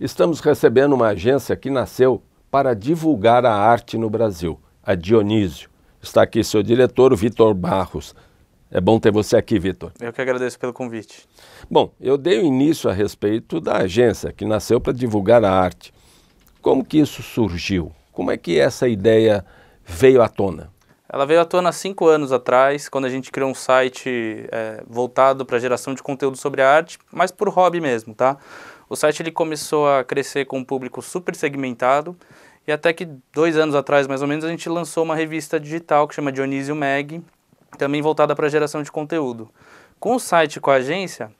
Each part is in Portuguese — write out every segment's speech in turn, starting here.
Estamos recebendo uma agência que nasceu para divulgar a arte no Brasil, a Dionísio. Está aqui seu diretor, Vitor Barros. É bom ter você aqui, Vitor. Eu que agradeço pelo convite. Bom, eu dei o início a respeito da agência que nasceu para divulgar a arte. Como que isso surgiu? Como é que essa ideia veio à tona? Ela veio à tona há cinco anos atrás, quando a gente criou um site é, voltado para geração de conteúdo sobre a arte, mas por hobby mesmo, tá? O site ele começou a crescer com um público super segmentado e até que dois anos atrás, mais ou menos, a gente lançou uma revista digital que chama Dionísio Mag, também voltada para geração de conteúdo. Com o site com a agência,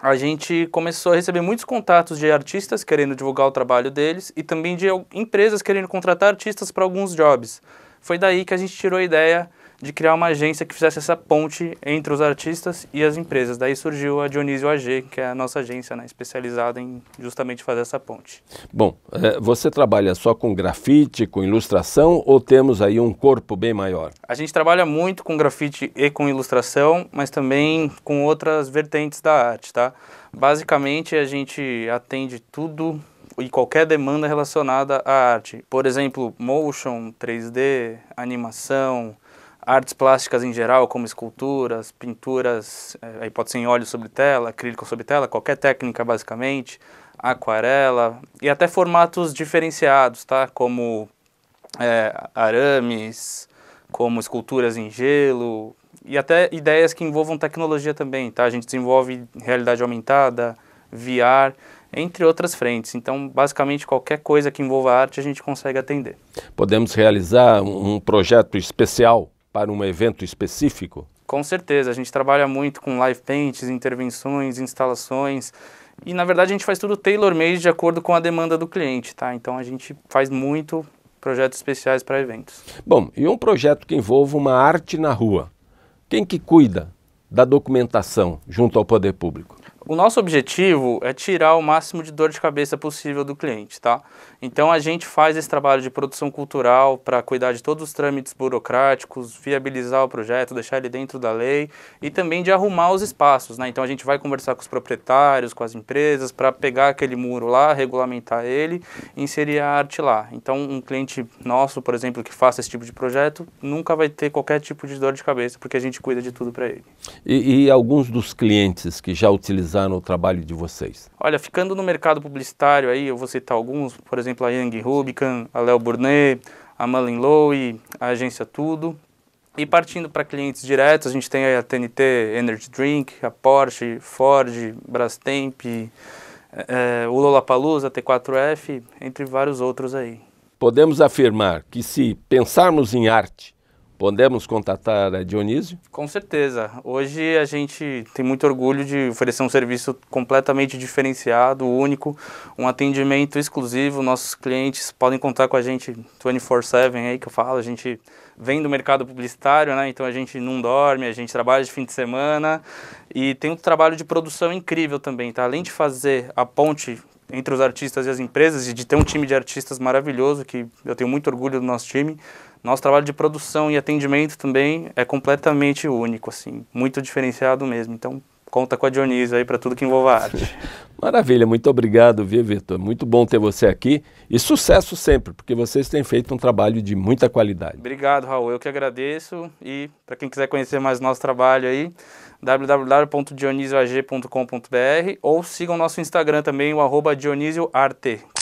a gente começou a receber muitos contatos de artistas querendo divulgar o trabalho deles e também de empresas querendo contratar artistas para alguns jobs. Foi daí que a gente tirou a ideia de criar uma agência que fizesse essa ponte entre os artistas e as empresas. Daí surgiu a Dionísio AG, que é a nossa agência né, especializada em justamente fazer essa ponte. Bom, é, você trabalha só com grafite, com ilustração ou temos aí um corpo bem maior? A gente trabalha muito com grafite e com ilustração, mas também com outras vertentes da arte, tá? Basicamente a gente atende tudo e qualquer demanda relacionada à arte. Por exemplo, motion, 3D, animação, artes plásticas em geral, como esculturas, pinturas, eh, aí pode ser em óleo sobre tela, acrílico sobre tela, qualquer técnica basicamente, aquarela e até formatos diferenciados, tá? Como é, arames, como esculturas em gelo e até ideias que envolvam tecnologia também, tá? A gente desenvolve realidade aumentada, VR, entre outras frentes. Então, basicamente, qualquer coisa que envolva arte a gente consegue atender. Podemos realizar um projeto especial para um evento específico? Com certeza, a gente trabalha muito com live paints, intervenções, instalações. E na verdade a gente faz tudo tailor-made de acordo com a demanda do cliente, tá? Então a gente faz muito projetos especiais para eventos. Bom, e um projeto que envolva uma arte na rua. Quem que cuida da documentação junto ao poder público? O nosso objetivo é tirar o máximo de dor de cabeça possível do cliente, tá? Então a gente faz esse trabalho de produção cultural para cuidar de todos os trâmites burocráticos, viabilizar o projeto, deixar ele dentro da lei e também de arrumar os espaços, né? Então a gente vai conversar com os proprietários, com as empresas para pegar aquele muro lá, regulamentar ele, e inserir a arte lá. Então um cliente nosso, por exemplo, que faça esse tipo de projeto, nunca vai ter qualquer tipo de dor de cabeça porque a gente cuida de tudo para ele. E, e alguns dos clientes que já utilizam no trabalho de vocês? Olha, ficando no mercado publicitário aí, eu vou citar alguns, por exemplo, a Yang Rubicon, a Léo Burnet, a Mullen Lowe, a Agência Tudo. E partindo para clientes diretos, a gente tem a TNT Energy Drink, a Porsche, Ford, Brastemp, é, o Lollapalooza, T4F, entre vários outros aí. Podemos afirmar que se pensarmos em arte Podemos contatar a Dionísio? Com certeza. Hoje a gente tem muito orgulho de oferecer um serviço completamente diferenciado, único, um atendimento exclusivo. Nossos clientes podem contar com a gente 24/7 aí que eu falo. A gente vem do mercado publicitário, né? Então a gente não dorme, a gente trabalha de fim de semana e tem um trabalho de produção incrível também, tá? Além de fazer a ponte entre os artistas e as empresas e de ter um time de artistas maravilhoso, que eu tenho muito orgulho do nosso time. Nosso trabalho de produção e atendimento também é completamente único, assim, muito diferenciado mesmo. Então, conta com a Dionísio aí para tudo que envolva arte. Maravilha, muito obrigado, viu, Vitor? Muito bom ter você aqui e sucesso sempre, porque vocês têm feito um trabalho de muita qualidade. Obrigado, Raul. Eu que agradeço e para quem quiser conhecer mais nosso trabalho aí, www.dionisioag.com.br ou sigam nosso Instagram também, o arroba dionísioarte,